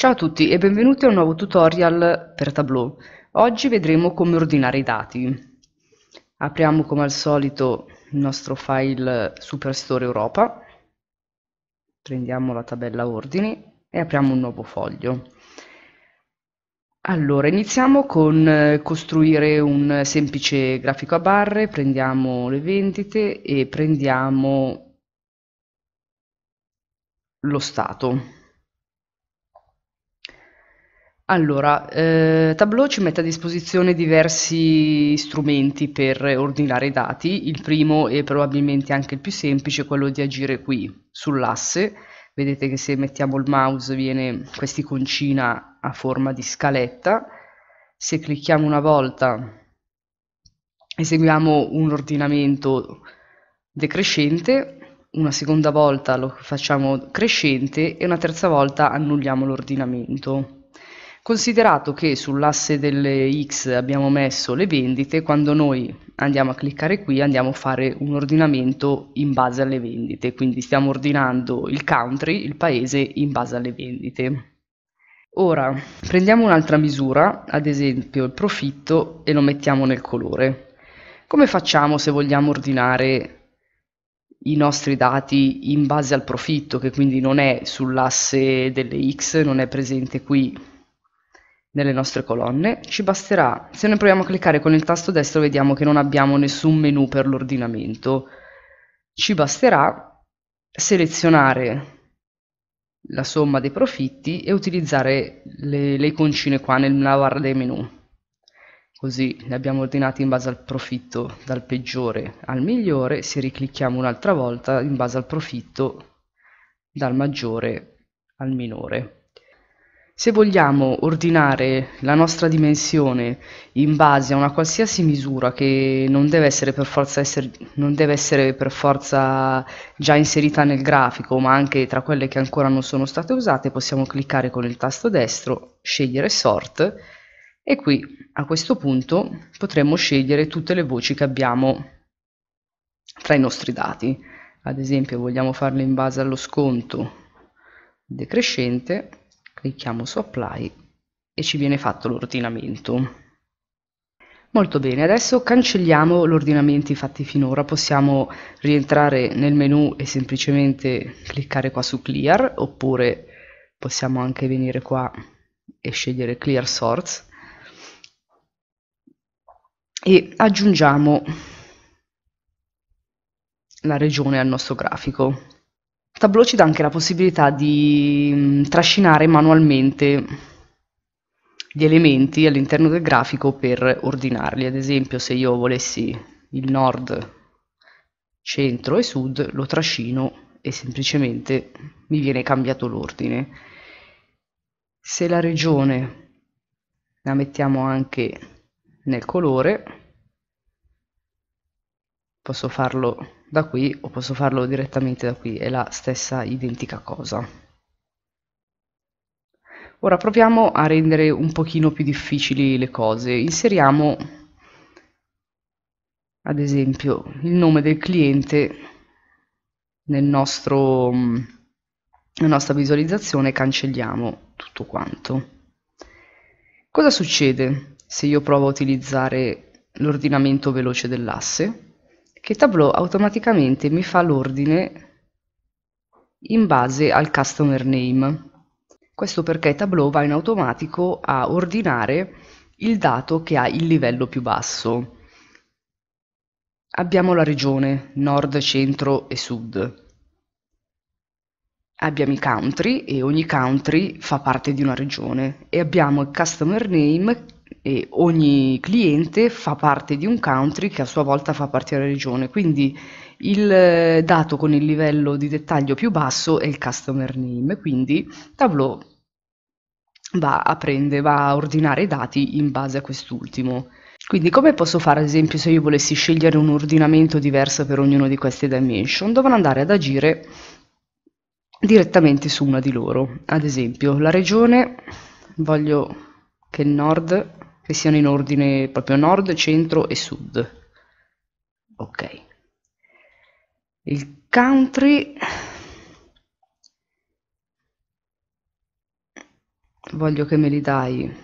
Ciao a tutti e benvenuti a un nuovo tutorial per Tableau. Oggi vedremo come ordinare i dati. Apriamo come al solito il nostro file Superstore Europa, prendiamo la tabella ordini e apriamo un nuovo foglio. Allora, iniziamo con eh, costruire un semplice grafico a barre, prendiamo le vendite e prendiamo lo stato allora, ehm, Tableau ci mette a disposizione diversi strumenti per ordinare i dati. Il primo e probabilmente anche il più semplice è quello di agire qui sull'asse. Vedete che se mettiamo il mouse viene questa iconcina a forma di scaletta. Se clicchiamo una volta eseguiamo un ordinamento decrescente, una seconda volta lo facciamo crescente e una terza volta annulliamo l'ordinamento. Considerato che sull'asse delle X abbiamo messo le vendite, quando noi andiamo a cliccare qui andiamo a fare un ordinamento in base alle vendite, quindi stiamo ordinando il country, il paese, in base alle vendite. Ora prendiamo un'altra misura, ad esempio il profitto, e lo mettiamo nel colore. Come facciamo se vogliamo ordinare i nostri dati in base al profitto, che quindi non è sull'asse delle X, non è presente qui nelle nostre colonne, ci basterà, se noi proviamo a cliccare con il tasto destro vediamo che non abbiamo nessun menu per l'ordinamento, ci basterà selezionare la somma dei profitti e utilizzare le, le iconcine qua nella barra dei menu. Così li abbiamo ordinati in base al profitto dal peggiore al migliore, se riclicchiamo un'altra volta in base al profitto dal maggiore al minore. Se vogliamo ordinare la nostra dimensione in base a una qualsiasi misura che non deve essere per forza, essere, deve essere per forza già inserita nel grafico, ma anche tra quelle che ancora non sono state usate, possiamo cliccare con il tasto destro, scegliere sort e qui a questo punto potremmo scegliere tutte le voci che abbiamo tra i nostri dati. Ad esempio vogliamo farle in base allo sconto decrescente clicchiamo su apply e ci viene fatto l'ordinamento molto bene adesso cancelliamo l'ordinamento ordinamenti fatti finora possiamo rientrare nel menu e semplicemente cliccare qua su clear oppure possiamo anche venire qua e scegliere clear source e aggiungiamo la regione al nostro grafico Tableau ci dà anche la possibilità di mh, mm, trascinare manualmente gli elementi all'interno del grafico per ordinarli. Ad esempio, se io volessi il nord, centro e sud, lo trascino e semplicemente mi viene cambiato l'ordine. Se la regione la mettiamo anche nel colore, posso farlo da qui o posso farlo direttamente da qui, è la stessa identica cosa. Ora proviamo a rendere un pochino più difficili le cose. Inseriamo ad esempio il nome del cliente nel nostro, nella nostra visualizzazione cancelliamo tutto quanto. Cosa succede se io provo a utilizzare l'ordinamento veloce dell'asse? che Tableau automaticamente mi fa l'ordine in base al customer name. Questo perché Tableau va in automatico a ordinare il dato che ha il livello più basso. Abbiamo la regione nord, centro e sud. Abbiamo i country e ogni country fa parte di una regione e abbiamo il customer name e ogni cliente fa parte di un country che a sua volta fa parte della regione, quindi il eh, dato con il livello di dettaglio più basso è il customer name, quindi Tableau va a, prendere, va a ordinare i dati in base a quest'ultimo. Quindi come posso fare ad esempio se io volessi scegliere un ordinamento diverso per ognuno di queste dimension? Dovrò andare ad agire direttamente su una di loro. Ad esempio la regione, voglio che il nord che siano in ordine proprio nord, centro e sud. Ok. Il country voglio che me li dai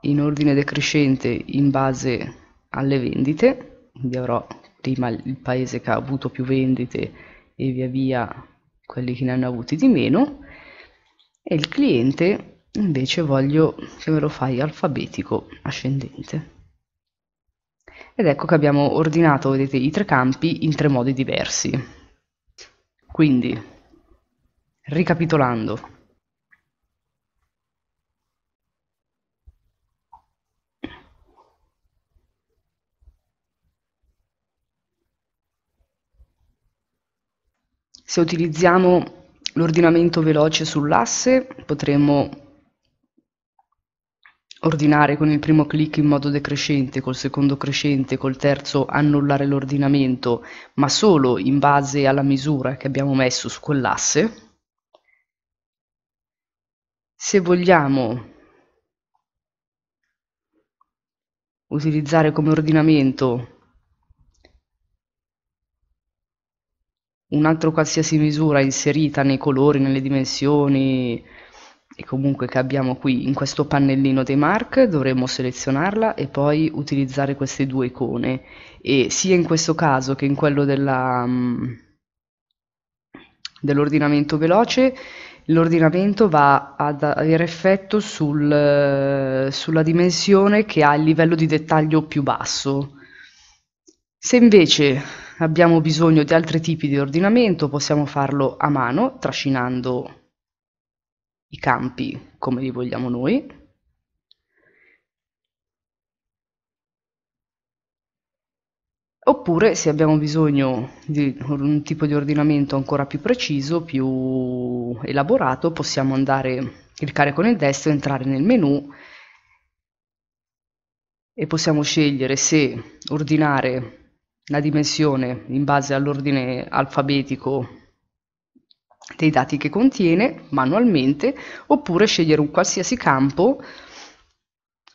in ordine decrescente in base alle vendite, quindi avrò prima il paese che ha avuto più vendite e via via quelli che ne hanno avuti di meno e il cliente invece voglio che me lo fai alfabetico ascendente ed ecco che abbiamo ordinato vedete i tre campi in tre modi diversi quindi ricapitolando se utilizziamo l'ordinamento veloce sull'asse potremmo ordinare con il primo clic in modo decrescente, col secondo crescente, col terzo annullare l'ordinamento, ma solo in base alla misura che abbiamo messo su quell'asse. Se vogliamo utilizzare come ordinamento un'altra qualsiasi misura inserita nei colori, nelle dimensioni, e comunque che abbiamo qui in questo pannellino dei mark dovremmo selezionarla e poi utilizzare queste due icone e sia in questo caso che in quello mm, dell'ordinamento dell veloce l'ordinamento va ad avere effetto sul, sulla dimensione che ha il livello di dettaglio più basso se invece abbiamo bisogno di altri tipi di ordinamento possiamo farlo a mano trascinando i campi come li vogliamo noi. Oppure se abbiamo bisogno di un tipo di ordinamento ancora più preciso, più elaborato, possiamo andare, cliccare con il destro, entrare nel menu e possiamo scegliere se ordinare la dimensione in base all'ordine alfabetico dei dati che contiene manualmente oppure scegliere un qualsiasi campo,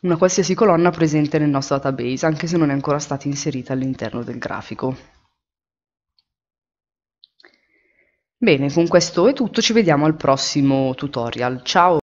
una qualsiasi colonna presente nel nostro database, anche se non è ancora stata inserita all'interno del grafico. Bene, con questo è tutto, ci vediamo al prossimo tutorial. Ciao!